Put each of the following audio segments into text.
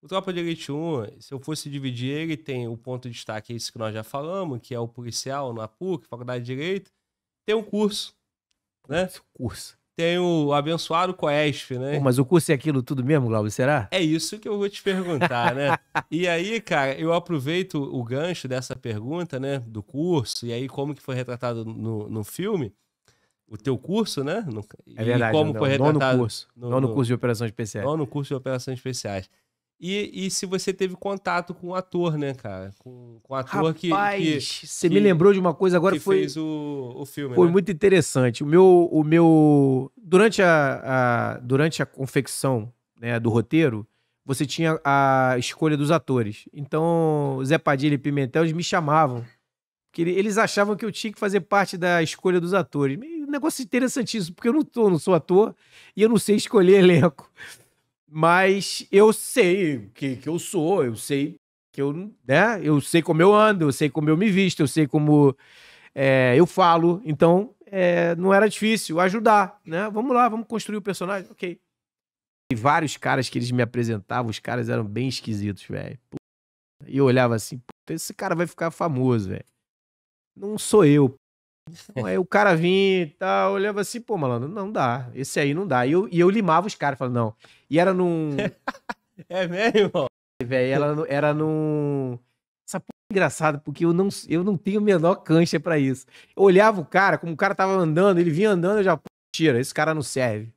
O Tropa de Elite 1, se eu fosse dividir ele, tem o ponto de destaque, esse é que nós já falamos, que é o policial na PUC, Faculdade de Direito. Tem um curso, né? Esse curso. Tem o abençoado COESF, né? Pô, mas o curso é aquilo tudo mesmo, Glauber, será? É isso que eu vou te perguntar, né? e aí, cara, eu aproveito o gancho dessa pergunta, né? Do curso, e aí como que foi retratado no, no filme o teu curso, né? No, é verdade. E como não, foi retratado. Nono curso. No, nono curso de operações especiais. Nono curso de operações especiais. E, e se você teve contato com o um ator, né, cara? Com, com ator Rapaz, que, Rapaz, Você me lembrou de uma coisa agora que foi, fez o, o filme. Foi né? muito interessante. O meu. O meu durante, a, a durante a confecção né, do roteiro, você tinha a escolha dos atores. Então, Zé Padilha e Pimentel eles me chamavam. Que eles achavam que eu tinha que fazer parte da escolha dos atores. Um negócio interessantíssimo, porque eu não, tô, não sou ator e eu não sei escolher elenco. Mas eu sei que, que eu sou, eu sei que eu, né? Eu sei como eu ando, eu sei como eu me visto, eu sei como é, eu falo. Então, é, não era difícil ajudar, né? Vamos lá, vamos construir o personagem, ok. E vários caras que eles me apresentavam, os caras eram bem esquisitos, velho. E eu olhava assim, esse cara vai ficar famoso, velho. Não sou eu, então, aí o cara vinha e tal, olhava assim, pô, malandro, não dá. Esse aí não dá. E eu, e eu limava os caras, falava, não. E era num. é mesmo? Velho, ela era num. Essa porra é engraçada, porque eu não, eu não tenho a menor cancha para isso. Eu olhava o cara, como o cara tava andando, ele vinha andando, eu já, tira, esse cara não serve.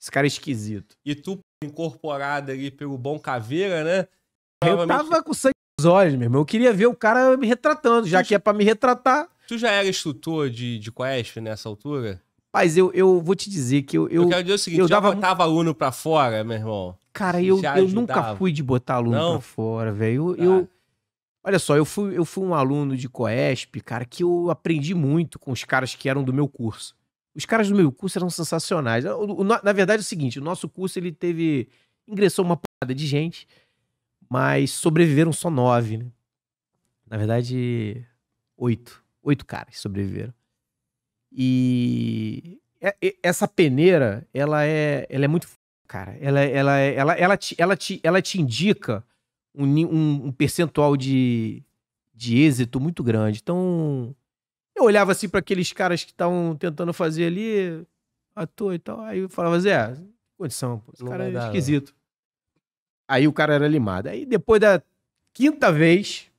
Esse cara é esquisito. E tu, incorporado ali pelo bom caveira, né? Eu tava com sangue nos olhos, meu irmão. Eu queria ver o cara me retratando, já que é para me retratar. Tu já era instrutor de, de Quest nessa altura? Mas eu, eu vou te dizer que eu. Eu, eu quero dizer o seguinte: eu dava... botava aluno pra fora, meu irmão. Cara, eu, eu nunca fui de botar aluno Não? pra fora, velho. Eu, tá. eu, Olha só, eu fui, eu fui um aluno de Coesp, cara, que eu aprendi muito com os caras que eram do meu curso. Os caras do meu curso eram sensacionais. Na, na verdade é o seguinte: o nosso curso ele teve. ingressou uma porrada de gente, mas sobreviveram só nove, né? Na verdade, oito. Oito caras sobreviveram. É, e essa peneira, ela é, ela é muito cara. Ela, ela, ela, ela, te, ela, te, ela te indica um, um, um percentual de, de êxito muito grande. Então, eu olhava assim para aqueles caras que estavam tentando fazer ali, à toa e tal. Aí eu falava, Zé, condição, pô, esse Não cara é dar, esquisito. Né? Aí o cara era limado. Aí depois da quinta vez,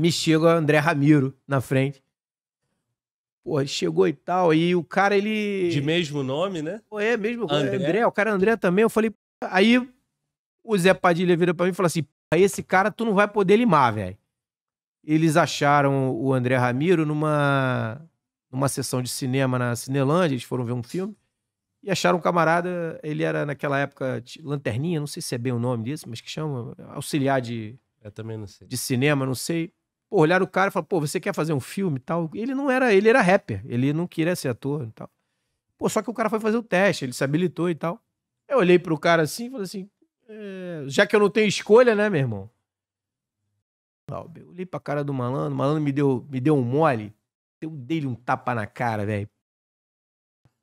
me chega André Ramiro na frente. Pô, chegou e tal, e o cara, ele... De mesmo nome, né? Pô, é, mesmo André. André. o cara André também, eu falei... Aí o Zé Padilha vira pra mim e fala assim, esse cara tu não vai poder limar, velho. Eles acharam o André Ramiro numa, numa sessão de cinema na Cinelândia, eles foram ver um filme, e acharam um camarada, ele era naquela época lanterninha, não sei se é bem o nome disso, mas que chama auxiliar de... Eu também não sei. De cinema, não sei Pô, olharam o cara e falaram, pô, você quer fazer um filme e tal? Ele não era, ele era rapper, ele não queria ser ator e tal. Pô, só que o cara foi fazer o teste, ele se habilitou e tal. Eu olhei pro cara assim e falei assim, é, já que eu não tenho escolha, né, meu irmão? Eu olhei pra cara do malandro, o malandro me deu, me deu um mole, eu dei-lhe um tapa na cara, velho.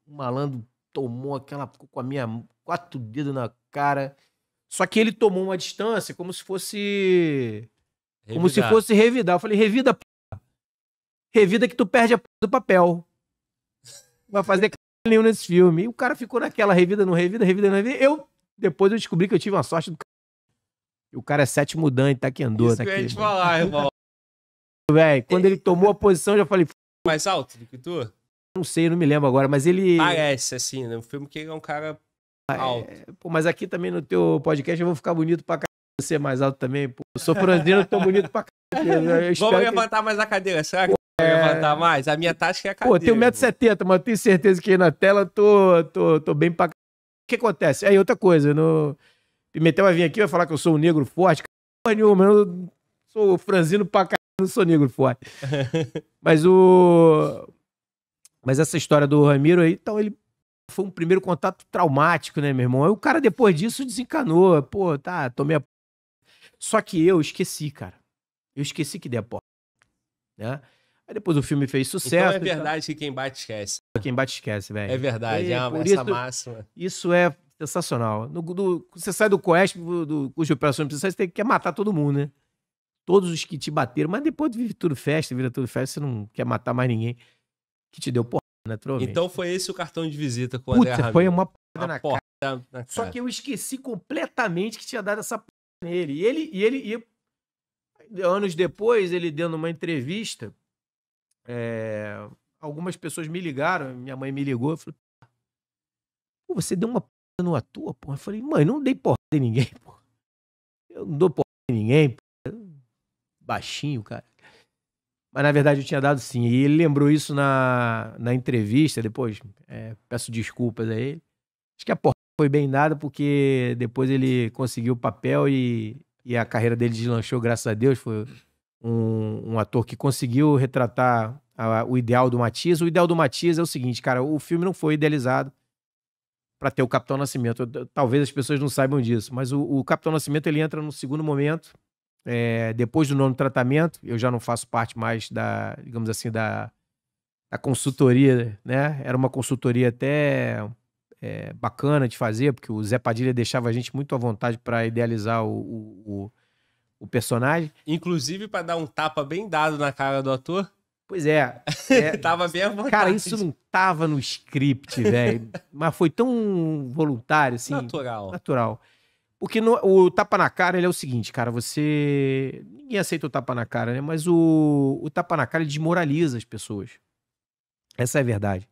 O malandro tomou aquela, ficou com a minha, quatro dedos na cara. Só que ele tomou uma distância como se fosse Revidar. Como se fosse revidar. Eu falei, revida, porra. Revida que tu perde a p... do papel. vai fazer nenhum nesse filme. E o cara ficou naquela, revida, não revida, revida, não revida. Eu, depois eu descobri que eu tive uma sorte do o cara é sétimo dan e taekwondo. Isso tá que eu ia te falar, irmão. quando ele tomou a posição, eu já falei... Mais alto do que tu? Não sei, não me lembro agora, mas ele... Parece, ah, é, assim, é né? Um filme que é um cara é, alto. É, pô, mas aqui também no teu podcast eu vou ficar bonito pra caralho ser mais alto também, pô. Eu sou franzino, tô bonito pra caralho. Vamos levantar mais a cadeira, será que pô, é... levantar mais? A minha tática é a cadeira. Pô, tenho 1,70m, mas tenho certeza que aí na tela tô, tô, tô bem pra caralho. O que acontece? Aí outra coisa, no... Pimentel vai vir aqui e vai falar que eu sou um negro forte. Porra nenhuma, eu sou franzino pra caralho, não sou negro forte. mas o... Mas essa história do Ramiro aí, então ele foi um primeiro contato traumático, né, meu irmão? Aí o cara, depois disso, desencanou. Pô, tá, tomei a só que eu esqueci, cara. Eu esqueci que deu Né? Aí depois o filme fez sucesso. Então é verdade que quem bate esquece. Quem bate esquece, velho. É verdade, é, a uma essa máxima. Isso é sensacional. No, do, você sai do COESP, do, do de operações você tem que matar todo mundo, né? Todos os que te bateram, mas depois vive tudo festa, vira tudo festa, você não quer matar mais ninguém que te deu porra, naturalmente. Né? Então foi esse o cartão de visita com o Puta, André Foi uma porrada na cara. Na cara. Só que eu esqueci completamente que tinha dado essa porra nele. E ele, e ele e anos depois, ele dando uma entrevista, é, algumas pessoas me ligaram, minha mãe me ligou, eu falei você deu uma porrada no ator, pô. Eu falei, mãe, não dei porra em ninguém, pô. Eu não dou porra em ninguém, pô. Baixinho, cara. Mas na verdade eu tinha dado sim. E ele lembrou isso na, na entrevista depois. É, peço desculpas a ele. Acho que a porra foi bem dado porque depois ele conseguiu o papel e, e a carreira dele deslanchou, graças a Deus. Foi um, um ator que conseguiu retratar a, o ideal do Matias O ideal do Matias é o seguinte, cara, o filme não foi idealizado para ter o Capitão Nascimento. Talvez as pessoas não saibam disso, mas o, o Capitão Nascimento ele entra no segundo momento, é, depois do nono tratamento. Eu já não faço parte mais da, digamos assim, da, da consultoria, né? Era uma consultoria até é, bacana de fazer, porque o Zé Padilha deixava a gente muito à vontade para idealizar o, o, o, personagem. Inclusive para dar um tapa bem dado na cara do ator. Pois é. é tava bem à vontade. Cara, isso não tava no script, velho. mas foi tão voluntário, assim. Natural. Natural. Porque no, o tapa na cara, ele é o seguinte, cara, você. Ninguém aceita o tapa na cara, né? Mas o, o tapa na cara ele desmoraliza as pessoas. Essa é a verdade.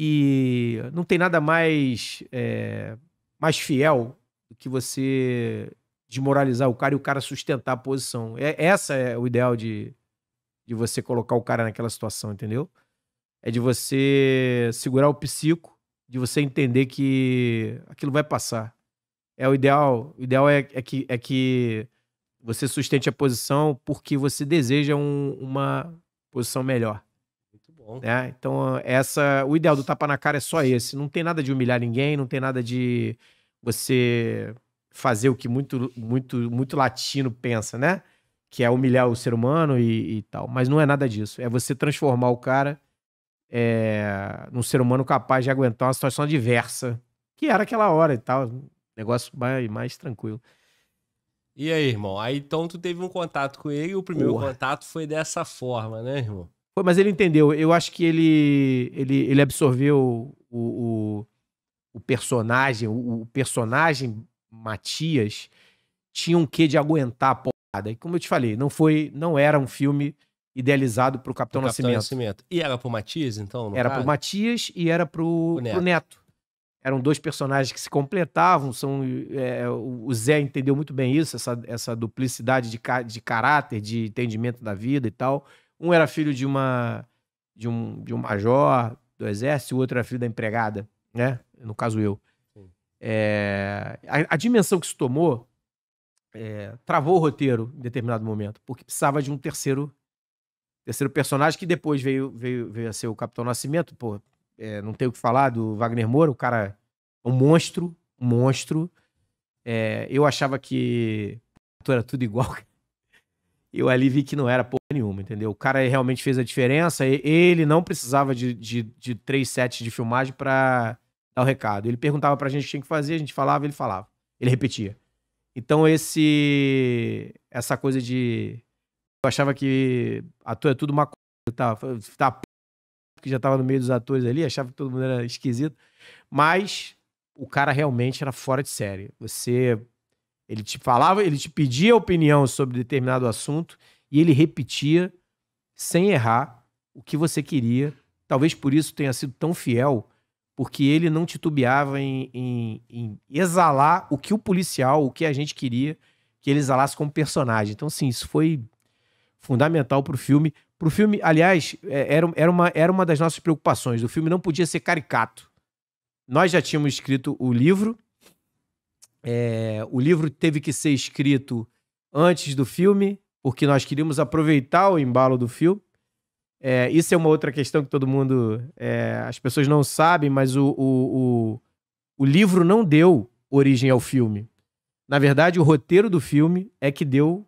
E não tem nada mais, é, mais fiel do que você desmoralizar o cara e o cara sustentar a posição. É, essa é o ideal de, de você colocar o cara naquela situação, entendeu? É de você segurar o psico, de você entender que aquilo vai passar. É o ideal. O ideal é, é que, é que você sustente a posição porque você deseja um, uma posição melhor bom. Né? Então, essa, o ideal do tapa na cara é só esse. Não tem nada de humilhar ninguém, não tem nada de você fazer o que muito, muito, muito latino pensa, né? Que é humilhar o ser humano e, e tal. Mas não é nada disso. É você transformar o cara é, num ser humano capaz de aguentar uma situação adversa, que era aquela hora e tal. Negócio mais, mais tranquilo. E aí, irmão? Aí então tu teve um contato com ele, o primeiro Porra. contato foi dessa forma, né, irmão? Foi, mas ele entendeu. Eu acho que ele, ele, ele absorveu o, o, o personagem, o, o, personagem Matias tinha um quê de aguentar a porrada. E como eu te falei, não foi, não era um filme idealizado para o Capitão Nascimento. nascimento E era para o Matias, então? era para o Matias e era para o Neto. Neto. Eram dois personagens que se completavam. São, é, o Zé entendeu muito bem isso, essa, essa duplicidade de, de caráter, de entendimento da vida e tal. Um era filho de uma de um, de um major do exército, o outro era filho da empregada, né? No caso eu. É, a, a, dimensão que isso tomou é, travou o roteiro em determinado momento, porque precisava de um terceiro terceiro personagem que depois veio, veio, veio a ser o Capitão Nascimento. Pô, é, não tenho o que falar do Wagner Moura, o cara é um monstro, um monstro. É, eu achava que era tudo igual, eu ali vi que não era porra nenhuma, entendeu? O cara realmente fez a diferença. Ele não precisava de, de, de três sets de filmagem para dar o recado. Ele perguntava pra gente o que tinha que fazer, a gente falava, ele falava. Ele repetia. Então esse... Essa coisa de... Eu achava que ator é tudo uma coisa, tá? tá que já tava no meio dos atores ali, achava que todo mundo era esquisito. Mas o cara realmente era fora de série. Você ele te falava, ele te pedia opinião sobre determinado assunto e ele repetia sem errar o que você queria. Talvez por isso tenha sido tão fiel, porque ele não titubeava em, em, em exalar o que o policial, o que a gente queria que ele exalasse como personagem. Então, sim, isso foi fundamental para o filme. Para o filme, aliás, é, era, era, uma, era uma das nossas preocupações. O filme não podia ser caricato. Nós já tínhamos escrito o livro é, o livro teve que ser escrito antes do filme, porque nós queríamos aproveitar o embalo do filme. É, isso é uma outra questão que todo mundo. É, as pessoas não sabem, mas o, o, o, o, livro não deu origem ao filme. Na verdade, o roteiro do filme é que deu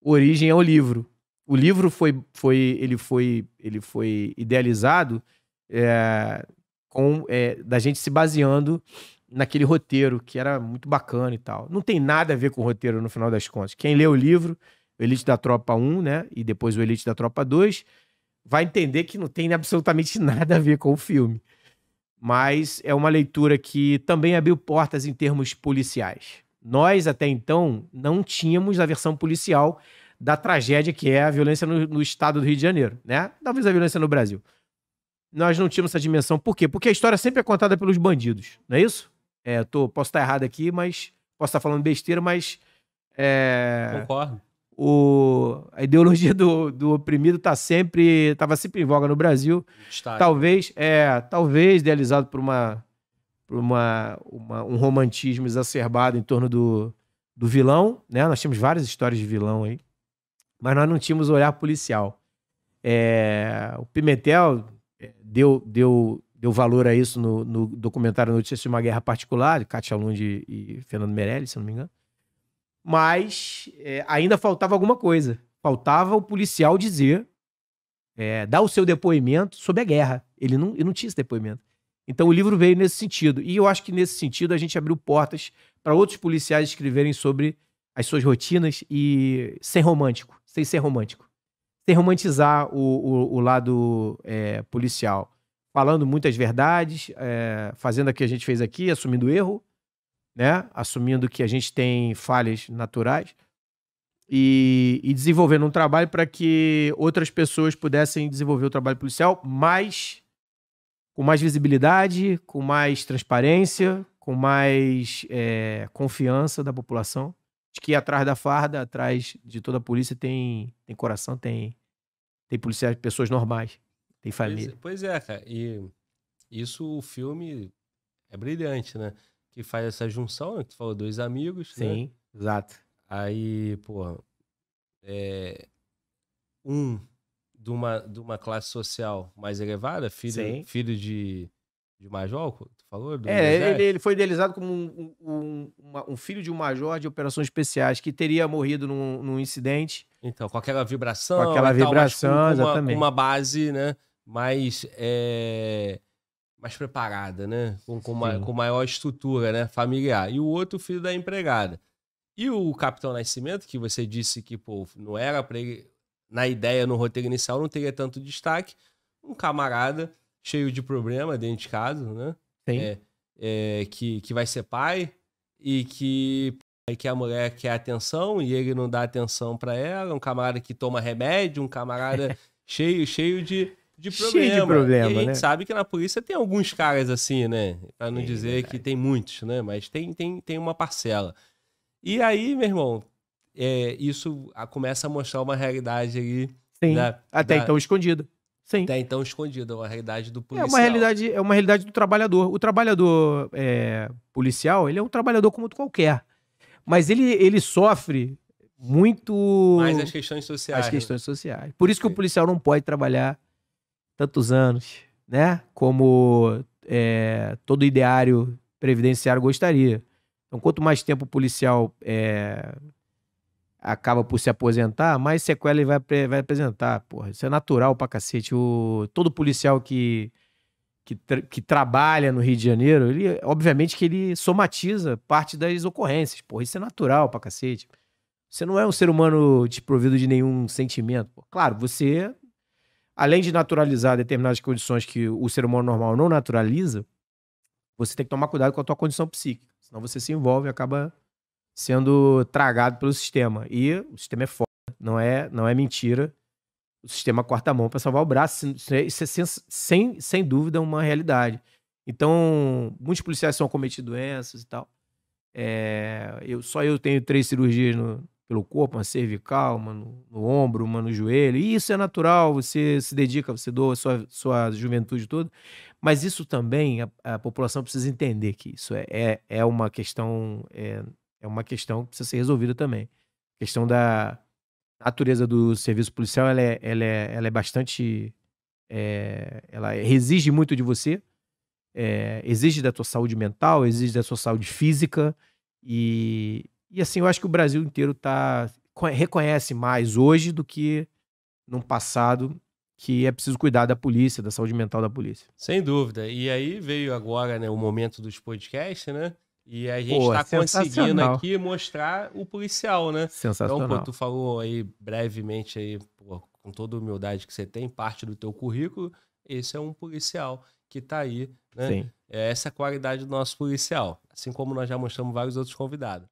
origem ao livro. O livro foi, foi, ele foi, ele foi idealizado é, com, é, da gente se baseando naquele roteiro, que era muito bacana e tal. Não tem nada a ver com o roteiro no final das contas. Quem lê o livro, Elite da Tropa 1, né? E depois o Elite da Tropa 2, vai entender que não tem absolutamente nada a ver com o filme. Mas é uma leitura que também abriu portas em termos policiais. Nós, até então, não tínhamos a versão policial da tragédia que é a violência no, no estado do Rio de Janeiro, né? Talvez a violência no Brasil. Nós não tínhamos essa dimensão. Por quê? Porque a história sempre é contada pelos bandidos, não é isso? É, tô, posso estar errado aqui, mas posso estar falando besteira, mas. É, Concordo. O, a ideologia do, do oprimido tá sempre, estava sempre em voga no Brasil. Talvez, é, talvez idealizado por uma, por uma, uma, um romantismo exacerbado em torno do, do vilão, né? Nós temos várias histórias de vilão aí, mas nós não tínhamos olhar policial. É, o Pimentel é, deu, deu deu valor a isso no, no documentário Notícias de uma Guerra Particular, Katia Lund e, e Fernando Meirelles, se não me engano. Mas é, ainda faltava alguma coisa. Faltava o policial dizer, é, dar o seu depoimento sobre a guerra. Ele não, ele não tinha esse depoimento. Então o livro veio nesse sentido. E eu acho que nesse sentido a gente abriu portas para outros policiais escreverem sobre as suas rotinas e sem romântico, sem ser romântico. Sem romantizar o, o, o lado é, policial falando muitas verdades, é, fazendo o que a gente fez aqui, assumindo erro, né? assumindo que a gente tem falhas naturais e, e desenvolvendo um trabalho para que outras pessoas pudessem desenvolver o trabalho policial mais com mais visibilidade, com mais transparência, com mais é, confiança da população. De que atrás da farda, atrás de toda a polícia, tem, tem coração, tem, tem policiais, pessoas normais tem família. Pois, pois, é, cara. E isso o filme é brilhante, né? Que faz essa junção, né? Que tu falou, dois amigos. Né? Sim, né? exato. Aí, pô, é, um de uma, de uma classe social mais elevada, filho, Sim. filho de, de major, tu falou? é, ele, ele, foi idealizado como um, um, uma, um, filho de um major de operações especiais que teria morrido num, num incidente. Então, com aquela vibração. Com aquela vibração, tal, com uma, exatamente. Uma base, né? mais, é, mais preparada, né? Com, com, ma, com, maior estrutura né? familiar. E o outro, filho da empregada. E o Capitão Nascimento, que você disse que, pô, não era para ele. Na ideia, no roteiro inicial, não teria tanto destaque. Um camarada cheio de problema dentro de casa, né? Sim. É, é, que, que vai ser pai e que e que a mulher quer atenção e ele não dá atenção para ela, um camarada que toma remédio, um camarada cheio, cheio de, de problema. Cheio de problema, e a gente né? sabe que na polícia tem alguns caras assim, né? Pra não é, dizer verdade. que tem muitos, né? Mas tem, tem, tem uma parcela. E aí, meu irmão, é, isso começa a mostrar uma realidade ali. Sim. Da, até da, então escondida. Sim. Até então escondida, uma realidade do policial. É uma realidade, é uma realidade do trabalhador. O trabalhador é, policial, ele é um trabalhador como qualquer. Mas ele, ele sofre muito. Mais as questões sociais. As né? questões sociais. Por isso que o é. policial não pode trabalhar tantos anos, né? Como é, todo ideário previdenciário gostaria. Então, quanto mais tempo o policial é, acaba por se aposentar, mais sequela ele vai, vai apresentar. Porra, isso é natural pra cacete. O, todo policial que, que, tra que, trabalha no Rio de Janeiro, ele, obviamente que ele somatiza parte das ocorrências. Porra, isso é natural pra cacete. Você não é um ser humano desprovido de nenhum sentimento. Claro, você além de naturalizar determinadas condições que o ser humano normal não naturaliza, você tem que tomar cuidado com a tua condição psíquica. Senão você se envolve e acaba sendo tragado pelo sistema. E o sistema é foda, não é, não é mentira. O sistema corta a mão para salvar o braço. Isso é, sem, sem, sem dúvida, uma realidade. Então, muitos policiais são cometidos doenças e tal. É, eu, só eu tenho três cirurgias no, pelo corpo, uma cervical, uma no, no, ombro, uma no joelho. E isso é natural, você se dedica, você doa sua, sua juventude toda. Mas isso também a, a população precisa entender que isso é, é, é uma questão é, é uma questão que precisa ser resolvida também. A questão da natureza do serviço policial, ela é, ela é, ela é bastante... É, ela exige muito de você, é, exige da tua saúde mental, exige da sua saúde física, e, e assim, eu acho que o Brasil inteiro tá, reconhece mais hoje do que no passado, que é preciso cuidar da polícia, da saúde mental da polícia. Sem dúvida. E aí veio agora né, o momento dos podcasts, né? E a gente está conseguindo aqui mostrar o policial, né? Sensacional. Então, pô, tu falou aí brevemente aí, pô, com toda a humildade que você tem, parte do teu currículo, esse é um policial que está aí, né? Sim. É essa é a qualidade do nosso policial, assim como nós já mostramos vários outros convidados.